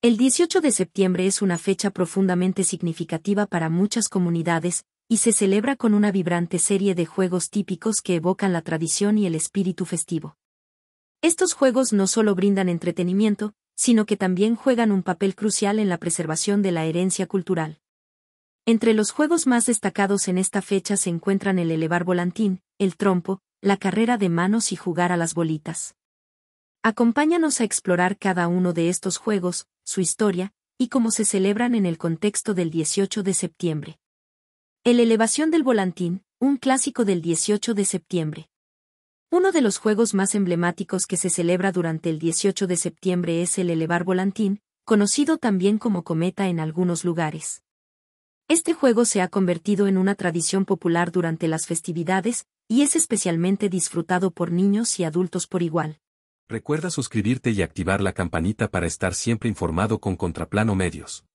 El 18 de septiembre es una fecha profundamente significativa para muchas comunidades, y se celebra con una vibrante serie de juegos típicos que evocan la tradición y el espíritu festivo. Estos juegos no solo brindan entretenimiento, sino que también juegan un papel crucial en la preservación de la herencia cultural. Entre los juegos más destacados en esta fecha se encuentran el elevar volantín, el trompo, la carrera de manos y jugar a las bolitas. Acompáñanos a explorar cada uno de estos juegos, su historia, y cómo se celebran en el contexto del 18 de septiembre. El Elevación del Volantín, un clásico del 18 de septiembre. Uno de los juegos más emblemáticos que se celebra durante el 18 de septiembre es el elevar volantín, conocido también como cometa en algunos lugares. Este juego se ha convertido en una tradición popular durante las festividades, y es especialmente disfrutado por niños y adultos por igual. Recuerda suscribirte y activar la campanita para estar siempre informado con Contraplano Medios.